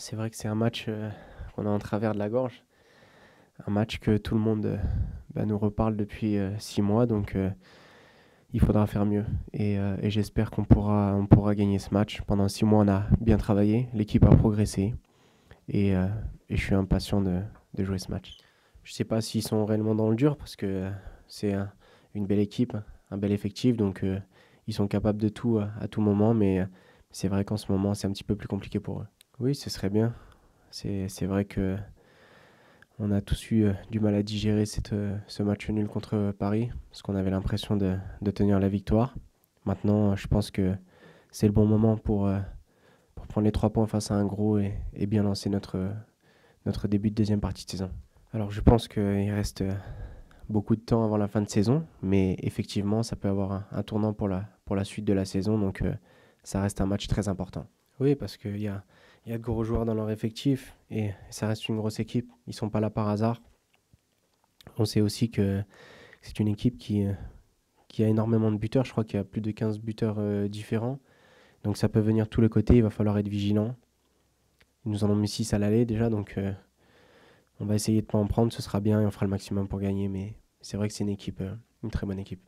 c'est vrai que c'est un match euh, qu'on a en travers de la gorge. Un match que tout le monde euh, bah, nous reparle depuis euh, six mois. Donc il faudra faire mieux. Et, j'espère qu'on pourra, on pourra gagner ce match. Pendant six mois, on a bien travaillé, l'équipe a progressé. Et, je suis impatient de, jouer ce match. Je ne sais pas s'ils sont réellement dans le dur, parce que c'est une belle équipe, un bel effectif. Donc ils sont capables de tout à tout moment. Mais c'est vrai qu'en ce moment, c'est un petit peu plus compliqué pour eux. Oui, ce serait bien. C'est, vrai que on a tous eu euh, du mal à digérer euh, ce match nul contre euh, Paris, parce qu'on avait l'impression de, tenir la victoire. Maintenant, je pense que c'est le bon moment pour, prendre les trois points face à un gros et, bien lancer notre, début de deuxième partie de saison. Alors je pense qu'il reste beaucoup de temps avant la fin de saison, mais effectivement, ça peut avoir un, tournant pour la, pour la suite de la saison, donc ça reste un match très important. Oui, parce qu'il y a il y a de gros joueurs dans leur effectif et ça reste une grosse équipe. Ils sont pas là par hasard. On sait aussi que c'est une équipe qui, euh, qui a énormément de buteurs. Je crois qu'il y a plus de 15 buteurs euh, différents. Donc ça peut venir de tous les côtés. Il va falloir être vigilant. Nous en avons mis 6 à l'aller déjà. Donc euh, on va essayer de ne pas en prendre. Ce sera bien et on fera le maximum pour gagner. Mais c'est vrai que c'est une équipe, une très bonne équipe.